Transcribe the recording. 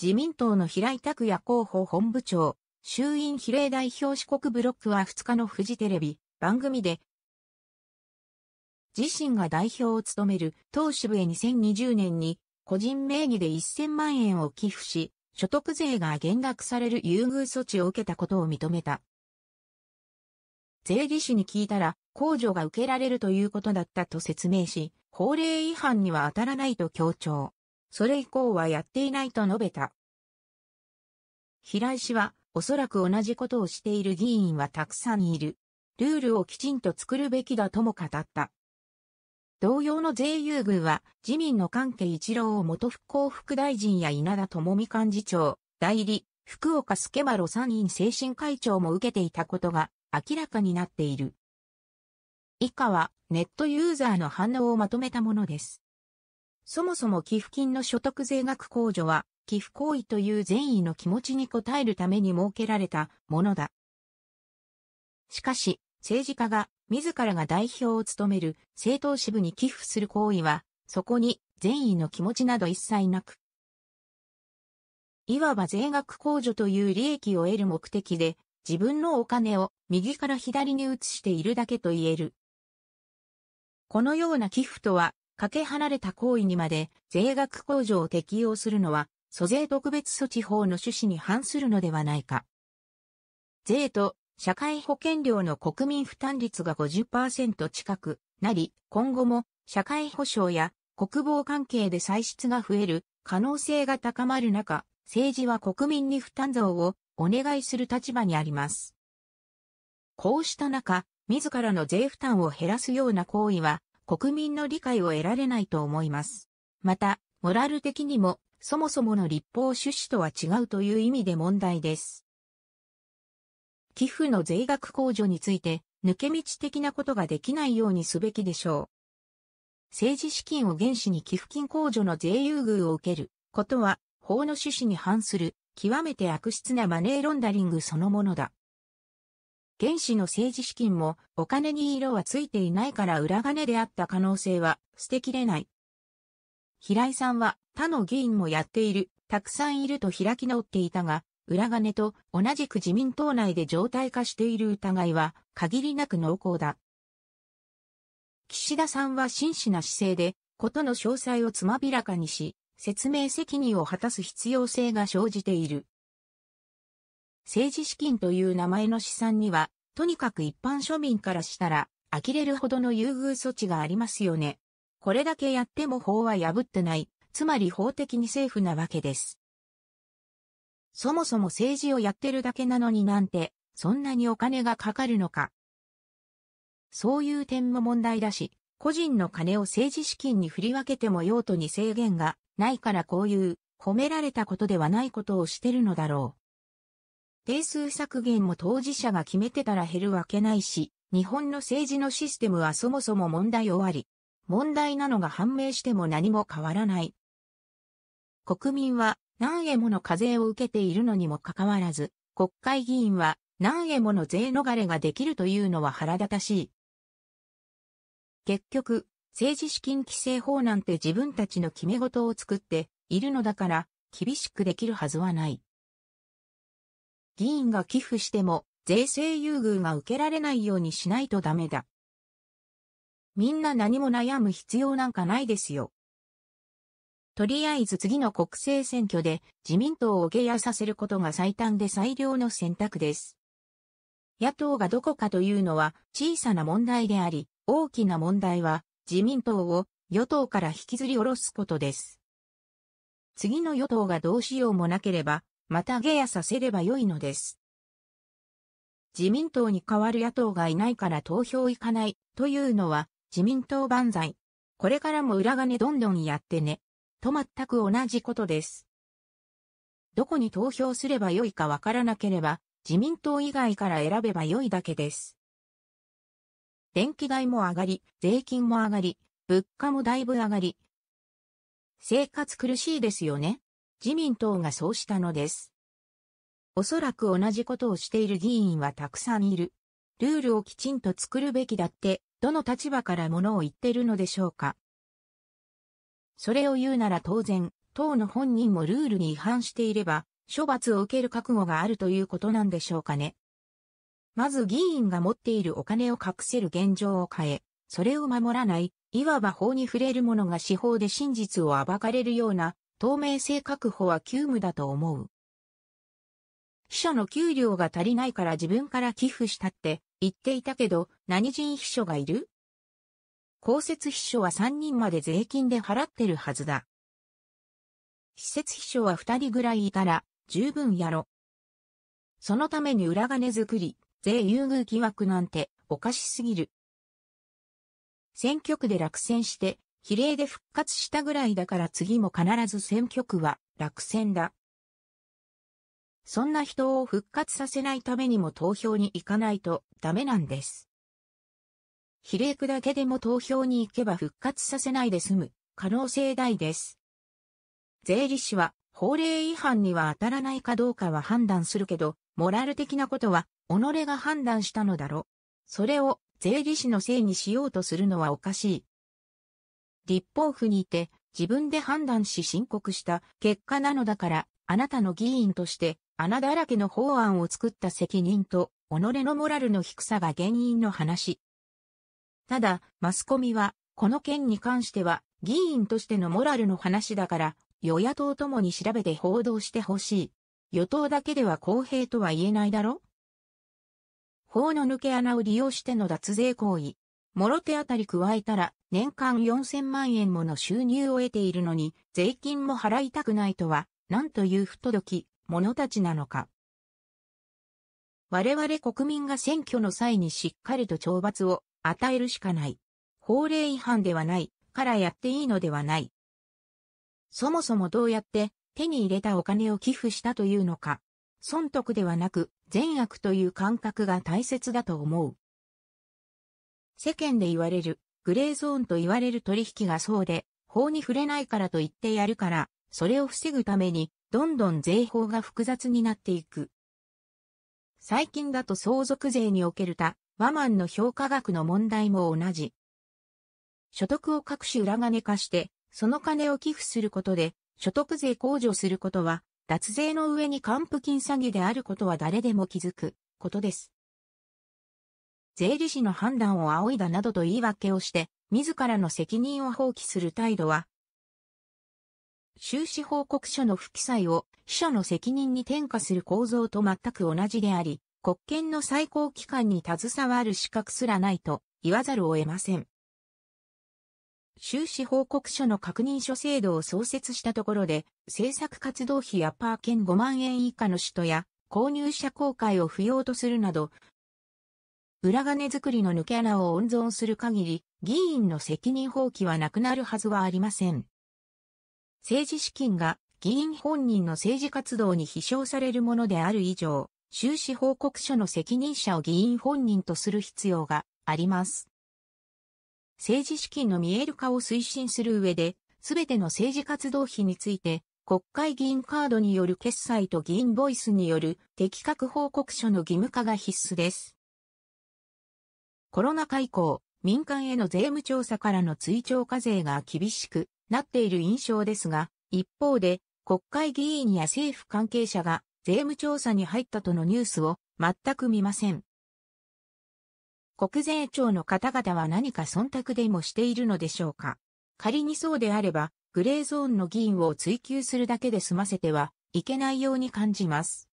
自民党の平井拓也候補本部長、衆院比例代表四国ブロックは2日のフジテレビ番組で、自身が代表を務める党支部へ2020年に個人名義で1000万円を寄付し、所得税が減額される優遇措置を受けたことを認めた。税理士に聞いたら、控除が受けられるということだったと説明し、法令違反には当たらないと強調。それ以降はやっていないと述べた。平井氏は、おそらく同じことをしている議員はたくさんいる。ルールをきちんと作るべきだとも語った。同様の税優遇は、自民の関係一郎を元復興副大臣や稲田智美幹事長、代理、福岡助馬路参院精神会長も受けていたことが明らかになっている。以下はネットユーザーの反応をまとめたものです。そもそも寄付金の所得税額控除は、寄付行為という善意の気持ちに応えるために設けられたものだ。しかし、政治家が自らが代表を務める政党支部に寄付する行為は、そこに善意の気持ちなど一切なく、いわば税額控除という利益を得る目的で、自分のお金を右から左に移しているだけと言える。このような寄付とは、かけ離れた行為にまで税額控除を適用するのは、租税特別措置法の趣旨に反するのではないか。税と社会保険料の国民負担率が50%近くなり、今後も社会保障や国防関係で歳出が増える可能性が高まる中、政治は国民に負担増をお願いする立場にあります。こうした中、自らの税負担を減らすような行為は国民の理解を得られないと思います。また、モラル的にも、そもそもの立法趣旨とは違うという意味で問題です。寄付の税額控除について、抜け道的なことができないようにすべきでしょう。政治資金を原資に寄付金控除の税優遇を受けることは、法の趣旨に反する、極めて悪質なマネーロンダリングそのものだ。原始の政治資金もお金に色はついていないから裏金であった可能性は捨てきれない。平井さんは他の議員もやっている、たくさんいると開き直っていたが、裏金と同じく自民党内で常態化している疑いは限りなく濃厚だ。岸田さんは真摯な姿勢で、ことの詳細をつまびらかにし、説明責任を果たす必要性が生じている。政治資金という名前の資産には、とにかく一般庶民からしたら、呆れるほどの優遇措置がありますよね。これだけやっても法は破ってない、つまり法的にセーフなわけです。そもそも政治をやってるだけなのになんて、そんなにお金がかかるのか。そういう点も問題だし、個人の金を政治資金に振り分けても用途に制限がないからこういう褒められたことではないことをしてるのだろう。定数削減も当事者が決めてたら減るわけないし、日本の政治のシステムはそもそも問題終わり。問題なのが判明しても何も変わらない。国民は何円もの課税を受けているのにもかかわらず、国会議員は何円もの税逃れができるというのは腹立たしい。結局、政治資金規正法なんて自分たちの決め事を作っているのだから、厳しくできるはずはない。議員が寄付しても税制優遇が受けられないようにしないとダメだ。みんな何も悩む必要なんかないですよ。とりあえず次の国政選挙で自民党を下野させることが最短で最良の選択です。野党がどこかというのは小さな問題であり、大きな問題は自民党を与党から引きずり下ろすことです。次の与党がどうしようもなければまた下野させればよいのです。自民党に代わる野党がいないから投票行かないというのは自民党万歳。これからも裏金どんどんやってね。と全く同じことです。どこに投票すればよいかわからなければ自民党以外から選べばよいだけです。電気代も上がり、税金も上がり、物価もだいぶ上がり。生活苦しいですよね。自民党がそうしたのです。おそらく同じことをしている議員はたくさんいる。ルールをきちんと作るべきだって、どの立場からものを言ってるのでしょうか。それを言うなら当然、党の本人もルールに違反していれば、処罰を受ける覚悟があるということなんでしょうかね。まず議員が持っているお金を隠せる現状を変え、それを守らない、いわば法に触れる者が司法で真実を暴かれるような透明性確保は急務だと思う。秘書の給料が足りないから自分から寄付したって言っていたけど、何人秘書がいる公設秘書は3人まで税金で払ってるはずだ。施設秘書は2人ぐらいいたら十分やろ。そのために裏金作り、税優遇疑惑なんておかしすぎる。選挙区で落選して比例で復活したぐらいだから次も必ず選挙区は落選だ。そんな人を復活させないためにも投票に行かないとダメなんです。比例区だけでも投票に行けば復活させないで済む可能性大です。税理士は法令違反には当たらないかどうかは判断するけど、モラル的なことは己が判断したのだろ。それを税理士のせいにしようとするのはおかしい。立法府にて自分で判断し申告した結果なのだから、あなたの議員として穴だらけの法案を作った責任と、己のモラルの低さが原因の話。ただ、マスコミは、この件に関しては、議員としてのモラルの話だから、与野党ともに調べて報道してほしい。与党だけでは公平とは言えないだろ法の抜け穴を利用しての脱税行為、諸手当たり加えたら年間4000万円もの収入を得ているのに税金も払いたくないとは何という不届き者たちなのか。我々国民が選挙の際にしっかりと懲罰を与えるしかない。法令違反ではないからやっていいのではない。そもそもどうやって手に入れたお金を寄付したというのか。損得ではなく善悪という感覚が大切だと思う。世間で言われる、グレーゾーンと言われる取引がそうで、法に触れないからと言ってやるから、それを防ぐために、どんどん税法が複雑になっていく。最近だと相続税における他、ワマンの評価額の問題も同じ。所得を各種裏金化して、その金を寄付することで、所得税控除することは、脱税の上に還付金詐欺であることは誰でも気づくことです。税理士の判断を仰いだなどと言い訳をして、自らの責任を放棄する態度は、収支報告書の不記載を秘書の責任に転嫁する構造と全く同じであり、国権の最高機関に携わる資格すらないと言わざるを得ません。収支報告書の確認書制度を創設したところで、政策活動費やパー券5万円以下の使途や、購入者公開を不要とするなど、裏金作りの抜け穴を温存する限り、議員の責任放棄はなくなるはずはありません。政治資金が議員本人の政治活動に飛翔されるものである以上、収支報告書の責任者を議員本人とする必要があります。政治資金の見える化を推進する上で、すべての政治活動費について、国会議員カードによる決済と議員ボイスによる適格報告書の義務化が必須です。コロナ禍以降、民間への税務調査からの追徴課税が厳しくなっている印象ですが、一方で国会議員や政府関係者が税務調査に入ったとのニュースを全く見ません。国税庁の方々は何か忖度でもしているのでしょうか仮にそうであれば、グレーゾーンの議員を追及するだけで済ませてはいけないように感じます。